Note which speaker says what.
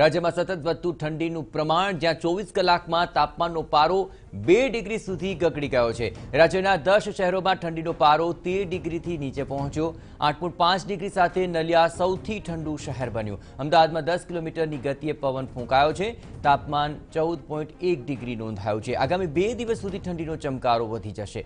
Speaker 1: રાજ્યમાં સતત વધુ ઠંડીનું પ્રમાણ જ્યાં 24 કલાકમાં તાપમાનનો પારો 2 ડિગ્રી સુધી ગગડી ગયો છે. રાજ્યના 10 શહેરોમાં ઠંડીનો પારો 13 ડિગ્રીથી નીચે પહોંચ્યો. આટપૂર 5 ડિગ્રી સાથે નલિયા સૌથી ઠંડો શહેર બન્યો. અમદાવાદમાં 10 કિલોમીટરની ગતિએ પવન ફૂંકાયો છે. તાપમાન 14.1 ડિગ્રી નોંધાયું છે. આગામી 2 દિવસ સુધી ઠંડીનો ચમકારો વધી જશે.